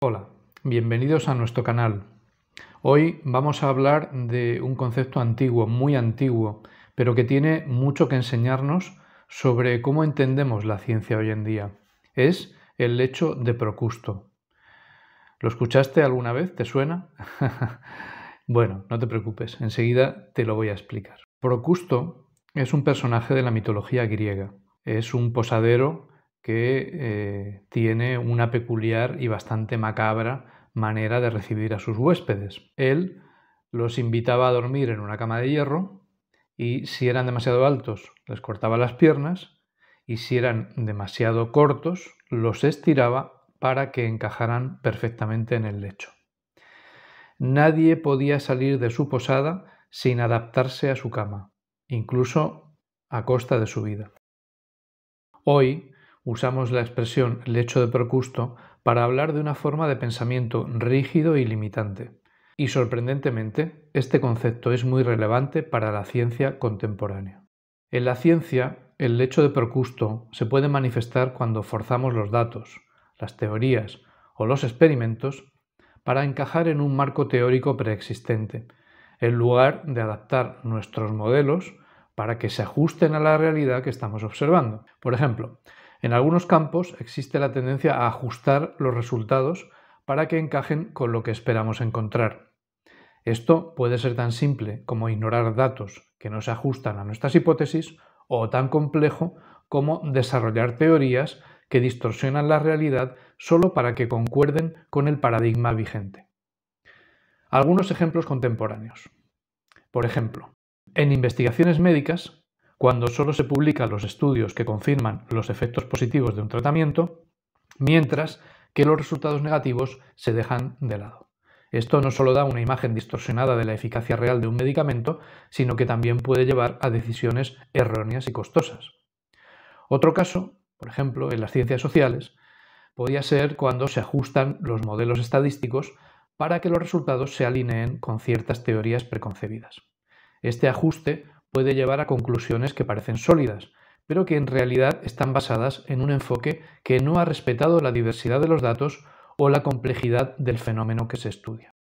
Hola, bienvenidos a nuestro canal. Hoy vamos a hablar de un concepto antiguo, muy antiguo, pero que tiene mucho que enseñarnos sobre cómo entendemos la ciencia hoy en día. Es el lecho de Procusto. ¿Lo escuchaste alguna vez? ¿Te suena? bueno, no te preocupes, enseguida te lo voy a explicar. Procusto es un personaje de la mitología griega. Es un posadero que eh, tiene una peculiar y bastante macabra manera de recibir a sus huéspedes. Él los invitaba a dormir en una cama de hierro y si eran demasiado altos les cortaba las piernas y si eran demasiado cortos los estiraba para que encajaran perfectamente en el lecho. Nadie podía salir de su posada sin adaptarse a su cama, incluso a costa de su vida. Hoy usamos la expresión lecho de Procusto para hablar de una forma de pensamiento rígido y limitante. Y sorprendentemente, este concepto es muy relevante para la ciencia contemporánea. En la ciencia, el lecho de Procusto se puede manifestar cuando forzamos los datos, las teorías o los experimentos para encajar en un marco teórico preexistente, en lugar de adaptar nuestros modelos para que se ajusten a la realidad que estamos observando. Por ejemplo, en algunos campos existe la tendencia a ajustar los resultados para que encajen con lo que esperamos encontrar. Esto puede ser tan simple como ignorar datos que no se ajustan a nuestras hipótesis o tan complejo como desarrollar teorías que distorsionan la realidad solo para que concuerden con el paradigma vigente. Algunos ejemplos contemporáneos. Por ejemplo, en investigaciones médicas cuando solo se publican los estudios que confirman los efectos positivos de un tratamiento, mientras que los resultados negativos se dejan de lado. Esto no solo da una imagen distorsionada de la eficacia real de un medicamento, sino que también puede llevar a decisiones erróneas y costosas. Otro caso, por ejemplo, en las ciencias sociales, podría ser cuando se ajustan los modelos estadísticos para que los resultados se alineen con ciertas teorías preconcebidas. Este ajuste puede llevar a conclusiones que parecen sólidas, pero que en realidad están basadas en un enfoque que no ha respetado la diversidad de los datos o la complejidad del fenómeno que se estudia.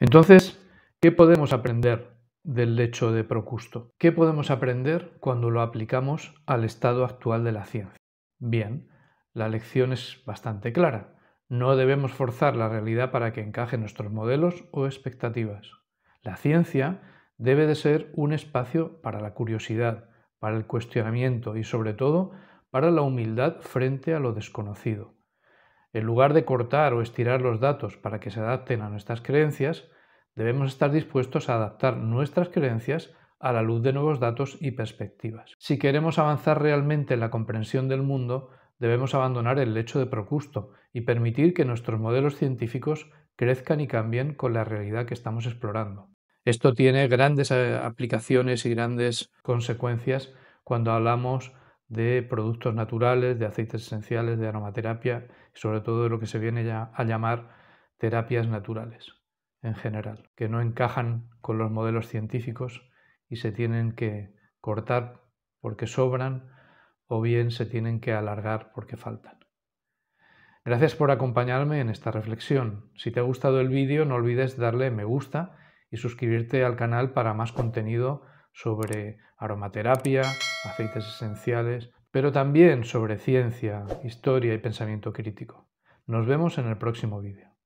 Entonces, ¿qué podemos aprender del lecho de Procusto? ¿Qué podemos aprender cuando lo aplicamos al estado actual de la ciencia? Bien, la lección es bastante clara. No debemos forzar la realidad para que encaje nuestros modelos o expectativas. La ciencia debe de ser un espacio para la curiosidad, para el cuestionamiento y sobre todo para la humildad frente a lo desconocido. En lugar de cortar o estirar los datos para que se adapten a nuestras creencias, debemos estar dispuestos a adaptar nuestras creencias a la luz de nuevos datos y perspectivas. Si queremos avanzar realmente en la comprensión del mundo, debemos abandonar el lecho de Procusto y permitir que nuestros modelos científicos crezcan y cambien con la realidad que estamos explorando. Esto tiene grandes eh, aplicaciones y grandes consecuencias cuando hablamos de productos naturales, de aceites esenciales, de aromaterapia y sobre todo de lo que se viene a llamar terapias naturales en general, que no encajan con los modelos científicos y se tienen que cortar porque sobran o bien se tienen que alargar porque faltan. Gracias por acompañarme en esta reflexión. Si te ha gustado el vídeo no olvides darle me gusta y suscribirte al canal para más contenido sobre aromaterapia, aceites esenciales, pero también sobre ciencia, historia y pensamiento crítico. Nos vemos en el próximo vídeo.